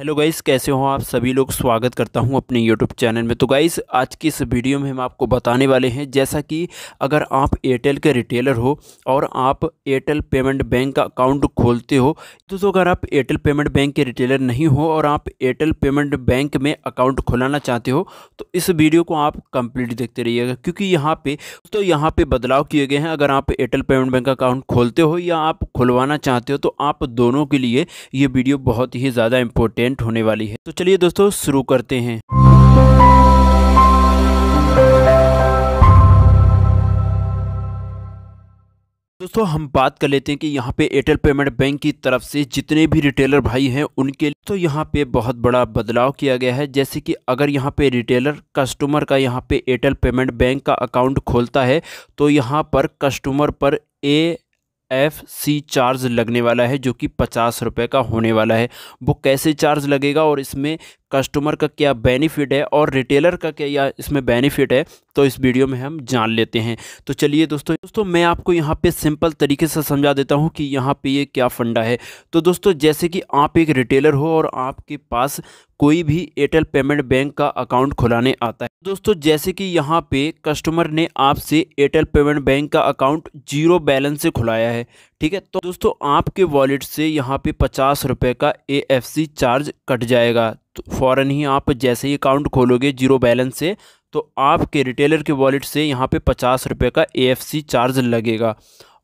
hello guys कैसे हो आप सभी लोग स्वागत करता हूं अपने यूट्यूब चैनल में तो गाइस आज की इस वीडियो में हम आपको बताने वाले हैं जैसा कि अगर आप एयरटेल के रिटेलर हो और आप एयरटेल पेमेंट बैंक का अकाउंट खोलते हो तो, तो अगर आप एयरटेल पेमेंट बैंक के रिटेलर नहीं हो और आप एयरटेल पेमेंट बैंक में अकाउंट खोलाना चाहते हो तो इस वीडियो को आप कंप्लीट देखते रहिएगा क्योंकि यहाँ पर तो यहाँ पर बदलाव किए गए हैं अगर आप एयरटेल पेमेंट बैंक का अकाउंट खोलते हो या आप खुलवाना चाहते हो तो आप दोनों के लिए ये वीडियो बहुत ही ज़्यादा इंपॉर्टेंट इवेंट होने वाली है तो चलिए दोस्तों शुरू करते हैं दोस्तों हम बात कर लेते हैं कि यहाँ पे एयरटेल पेमेंट बैंक की तरफ से जितने भी रिटेलर भाई हैं उनके लिए तो यहाँ पे बहुत बड़ा बदलाव किया गया है जैसे कि अगर यहाँ पे रिटेलर कस्टमर का यहाँ पे एयरटेल पेमेंट बैंक का अकाउंट खोलता है तो यहाँ पर कस्टमर पर ए एफ सी चार्ज लगने वाला है जो कि पचास रुपये का होने वाला है वो कैसे चार्ज लगेगा और इसमें कस्टमर का क्या बेनिफिट है और रिटेलर का क्या इसमें बेनिफिट है दोस्तों इस वीडियो में हम जान लेते हैं तो चलिए दोस्तों दोस्तों मैं आपको यहाँ पे सिंपल तरीके से समझा देता हूँ कि यहाँ पे ये क्या फंडा है तो दोस्तों जैसे कि आप एक रिटेलर हो और आपके पास कोई भी एयरटेल पेमेंट बैंक का अकाउंट खुलाने आता है दोस्तों जैसे कि यहाँ पे कस्टमर ने आपसे एयरटेल पेमेंट बैंक का अकाउंट जीरो बैलेंस से खुलाया है ठीक है तो दोस्तों आपके वॉलेट से यहाँ पे पचास रुपये का एएफसी चार्ज कट जाएगा तो फ़ौरन ही आप जैसे ही अकाउंट खोलोगे जीरो बैलेंस से तो आपके रिटेलर के वॉलेट से यहाँ पे पचास रुपये का ए चार्ज लगेगा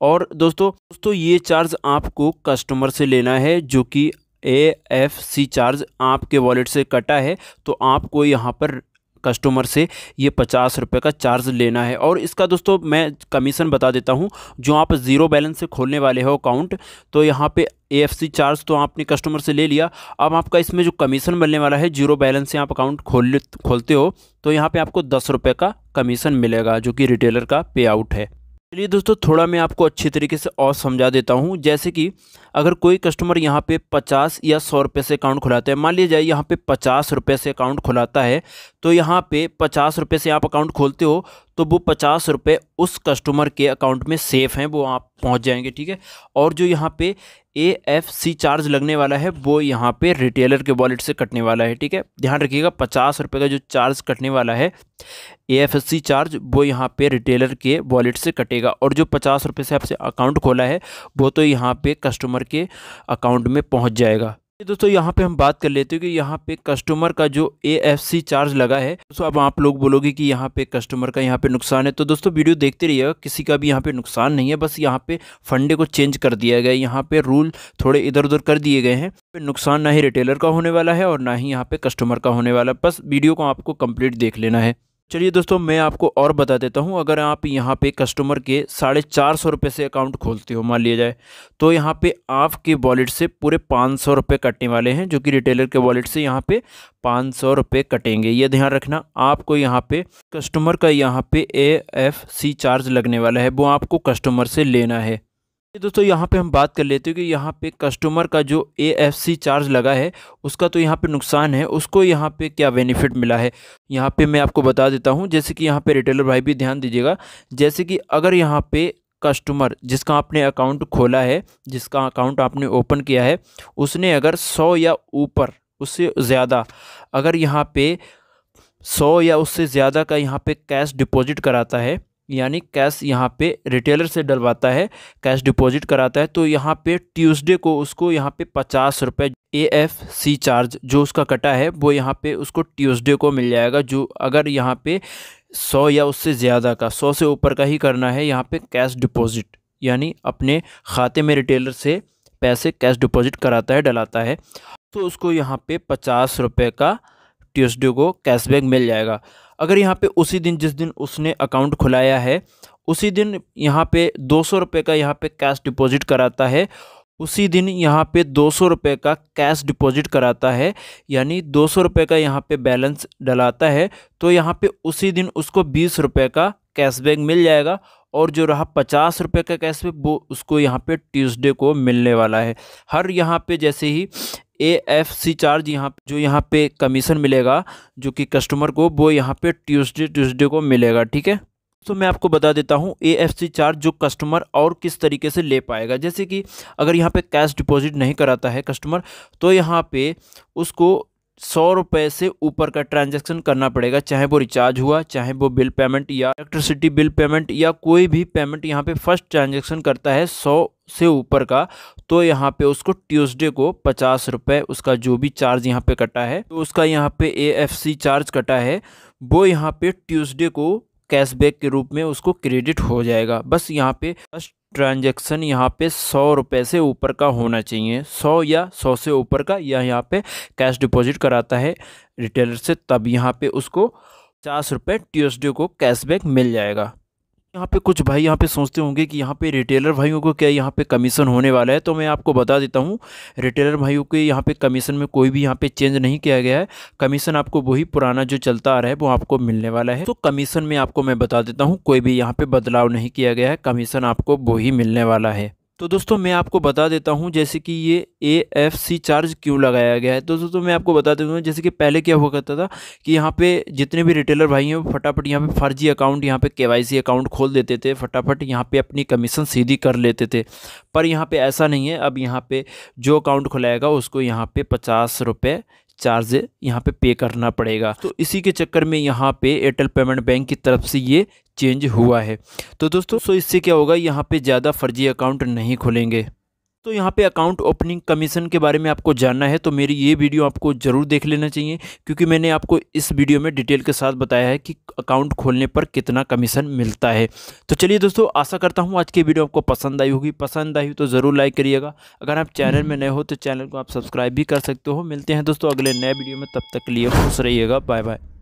और दोस्तों दोस्तों ये चार्ज आपको कस्टमर से लेना है जो कि ए एफ सी चार्ज आपके वॉलेट से कटा है तो आपको यहाँ पर कस्टमर से ये पचास रुपये का चार्ज लेना है और इसका दोस्तों मैं कमीशन बता देता हूँ जो आप ज़ीरो बैलेंस से खोलने वाले हो अकाउंट तो यहाँ पे ए चार्ज तो आपने कस्टमर से ले लिया अब आपका इसमें जो कमीशन मिलने वाला है जीरो बैलेंस से आप अकाउंट खोल खोलते हो तो यहाँ पे आपको दस रुपये का कमीशन मिलेगा जो कि रिटेलर का पे आउट है चलिए दोस्तों थोड़ा मैं आपको अच्छे तरीके से और समझा देता हूँ जैसे कि अगर कोई कस्टमर यहाँ पे पचास या सौ रुपये से अकाउंट खुलाता है मान लिया जाए यहाँ पे पचास रुपये से अकाउंट खुलाता है तो यहाँ पे पचास रुपये से आप अकाउंट खोलते हो तो वो पचास रुपये उस कस्टमर के अकाउंट में सेफ़ हैं वो आप पहुँच जाएंगे ठीक है और जो यहाँ पे ए एफ सी चार्ज लगने वाला है वो यहाँ पे रिटेलर के वॉलेट से कटने वाला है ठीक है ध्यान रखिएगा पचास रुपये का जो चार्ज कटने वाला है ए एफ सी चार्ज वो यहाँ पे रिटेलर के वॉलेट से कटेगा और जो पचास रुपये से आपसे अकाउंट खोला है वो तो यहाँ पे कस्टमर के अकाउंट में पहुँच जाएगा दोस्तों यहाँ पे हम बात कर लेते हैं कि यहाँ पे कस्टमर का जो सी चार्ज लगा है दोस्तों अब आप लोग बोलोगे कि यहाँ पे कस्टमर का यहाँ पे नुकसान है तो दोस्तों वीडियो देखते रहिएगा किसी का भी यहाँ पे नुकसान नहीं है बस यहाँ पे फंडे को चेंज कर दिया गया है यहाँ पे रूल थोड़े इधर उधर कर दिए गए हैं तो नुकसान ना ही रिटेलर का होने वाला है और ना ही यहाँ पे कस्टमर का होने वाला बस वीडियो को आपको कंप्लीट देख लेना है चलिए दोस्तों मैं आपको और बता देता हूँ अगर आप यहाँ पे कस्टमर के साढ़े चार सौ रुपये से अकाउंट खोलते हो मान लिया जाए तो यहाँ पे आपके वॉलेट से पूरे पाँच सौ रुपये कटने वाले हैं जो कि रिटेलर के वॉलेट से यहाँ पे पाँच सौ रुपये कटेंगे ये ध्यान रखना आपको यहाँ पे कस्टमर का यहाँ पे ए एफ सी चार्ज लगने वाला है वो आपको कस्टमर से लेना है दोस्तों यहाँ पे हम बात कर लेते हैं कि यहाँ पे कस्टमर का जो ए एफ सी चार्ज लगा है उसका तो यहाँ पे नुकसान है उसको यहाँ पे क्या बेनिफिट मिला है यहाँ पे मैं आपको बता देता हूँ जैसे कि यहाँ पे रिटेलर भाई भी ध्यान दीजिएगा जैसे कि अगर यहाँ पे कस्टमर जिसका आपने अकाउंट खोला है जिसका अकाउंट आपने ओपन किया है उसने अगर सौ या ऊपर उससे ज़्यादा अगर यहाँ पे सौ या उससे ज़्यादा का यहाँ पे कैश डिपॉजिट कराता है यानी कैश यहाँ पे रिटेलर से डलवाता है कैश डिपॉजिट कराता है तो यहाँ पे ट्यूसडे को उसको यहाँ पे पचास रुपये ए एफ सी चार्ज जो उसका कटा है वो यहाँ पे उसको ट्यूसडे को मिल जाएगा जो अगर यहाँ पे सौ या उससे ज़्यादा का सौ से ऊपर का ही करना है यहाँ पे कैश डिपॉजिट यानी अपने खाते में रिटेलर से पैसे कैश डिपॉजिट कराता है डलाता है तो उसको यहाँ पे पचास का ट्यूसडे को कैशबैक मिल जाएगा अगर यहाँ पे उसी दिन जिस दिन उसने अकाउंट खुलाया है उसी दिन यहाँ पे दो सौ रुपये का यहाँ पे कैश डिपॉजिट कराता है उसी दिन यहाँ पे दो सौ रुपये का कैश डिपॉजिट कराता है यानी दो सौ रुपये का यहाँ पे बैलेंस डलाता है तो यहाँ पे उसी दिन उसको बीस रुपये का कैशबैक मिल जाएगा और जो रहा पचास रुपये का कैशबैक वो उसको यहाँ पे ट्यूसडे को मिलने वाला है हर यहाँ पे जैसे ही ए एफ सी चार्ज यहाँ जो यहाँ पे कमीशन मिलेगा जो कि कस्टमर को वो यहाँ पे ट्यूसडे ट्यूसडे को मिलेगा ठीक है तो मैं आपको बता देता हूँ ए एफ सी चार्ज जो कस्टमर और किस तरीके से ले पाएगा जैसे कि अगर यहाँ पे कैश डिपॉजिट नहीं कराता है कस्टमर तो यहाँ पे उसको सौ रुपये से ऊपर का ट्रांजैक्शन करना पड़ेगा चाहे वो रिचार्ज हुआ चाहे वो बिल पेमेंट या इलेक्ट्रिसिटी बिल पेमेंट या कोई भी पेमेंट यहाँ पे फर्स्ट ट्रांजैक्शन करता है सौ से ऊपर का तो यहाँ पे उसको ट्यूसडे को पचास रुपये उसका जो भी चार्ज यहाँ पे कटा है तो उसका यहाँ पे एएफसी चार्ज कटा है वो यहाँ पे ट्यूसडे को कैशबैक के रूप में उसको क्रेडिट हो जाएगा बस यहाँ पे फर्स्ट ट्रांजेक्शन यहाँ पे सौ रुपये से ऊपर का होना चाहिए सौ या सौ से ऊपर का या यहाँ पे कैश डिपॉजिट कराता है रिटेलर से तब यहाँ पे उसको पचास रुपये ट्यूसडे को कैशबैक मिल जाएगा यहाँ पे कुछ भाई यहाँ पे सोचते होंगे कि यहाँ पे रिटेलर भाइयों को क्या यहाँ पे कमीशन होने वाला है तो मैं आपको बता देता हूँ रिटेलर भाइयों के यहाँ पे कमीशन में कोई भी यहाँ पे चेंज नहीं किया गया है कमीशन आपको वही पुराना जो चलता आ रहा है वो आपको मिलने वाला है तो कमीशन में आपको मैं बता देता हूँ कोई भी यहाँ पे बदलाव नहीं किया गया है कमीशन आपको वही मिलने वाला है तो दोस्तों मैं आपको बता देता हूँ जैसे कि ये ए एफ सी चार्ज क्यों लगाया गया है तो दोस्तों मैं आपको बता देता हूँ जैसे कि पहले क्या हुआ करता था कि यहाँ पे जितने भी रिटेलर भाई हैं वो फटाफट यहाँ पे फर्जी अकाउंट यहाँ पे केवाईसी अकाउंट खोल देते थे फटाफट यहाँ पे अपनी कमीशन सीधी कर लेते थे पर यहाँ पर ऐसा नहीं है अब यहाँ पर जो अकाउंट खुलाएगा उसको यहाँ पर पचास रुपये चार्ज यहाँ पे पे करना पड़ेगा तो इसी के चक्कर में यहाँ पे एयरटेल पेमेंट बैंक की तरफ से ये चेंज हुआ है तो दोस्तों सो इससे क्या होगा यहाँ पे ज़्यादा फर्जी अकाउंट नहीं खुलेंगे तो यहाँ पे अकाउंट ओपनिंग कमीशन के बारे में आपको जानना है तो मेरी ये वीडियो आपको ज़रूर देख लेना चाहिए क्योंकि मैंने आपको इस वीडियो में डिटेल के साथ बताया है कि अकाउंट खोलने पर कितना कमीशन मिलता है तो चलिए दोस्तों आशा करता हूँ आज की वीडियो आपको पसंद आई होगी पसंद आई हो तो ज़रूर लाइक करिएगा अगर आप चैनल में नए हो तो चैनल को आप सब्सक्राइब भी कर सकते हो मिलते हैं दोस्तों अगले नए वीडियो में तब तक लिए खुश रहिएगा बाय बाय